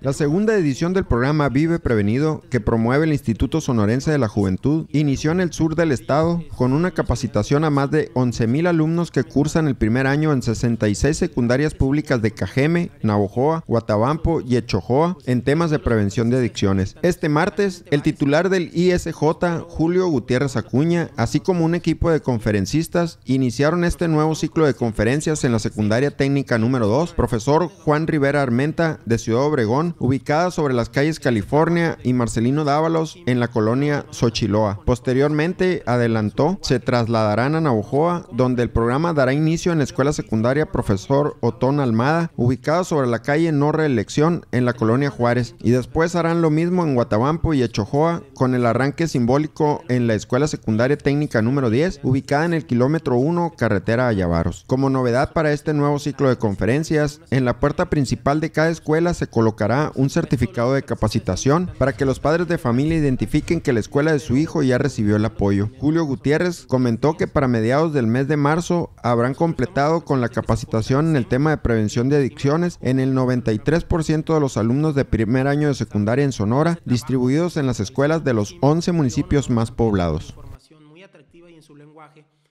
La segunda edición del programa Vive Prevenido, que promueve el Instituto Sonorense de la Juventud, inició en el sur del estado con una capacitación a más de 11.000 alumnos que cursan el primer año en 66 secundarias públicas de Cajeme, Navojoa, Guatabampo y Echojoa en temas de prevención de adicciones. Este martes, el titular del ISJ, Julio Gutiérrez Acuña, así como un equipo de conferencistas, iniciaron este nuevo ciclo de conferencias en la secundaria técnica número 2, profesor Juan Rivera Armenta de Ciudad Obregón ubicada sobre las calles California y Marcelino Dávalos en la colonia Xochiloa. Posteriormente, adelantó, se trasladarán a Navojoa, donde el programa dará inicio en la escuela secundaria Profesor Otón Almada, ubicada sobre la calle No Reelección en la colonia Juárez, y después harán lo mismo en Guatabampo y Echojoa con el arranque simbólico en la escuela secundaria técnica número 10, ubicada en el kilómetro 1, carretera Ayavaros. Como novedad para este nuevo ciclo de conferencias, en la puerta principal de cada escuela se colocará un certificado de capacitación para que los padres de familia identifiquen que la escuela de su hijo ya recibió el apoyo. Julio Gutiérrez comentó que para mediados del mes de marzo habrán completado con la capacitación en el tema de prevención de adicciones en el 93% de los alumnos de primer año de secundaria en Sonora, distribuidos en las escuelas de los 11 municipios más poblados.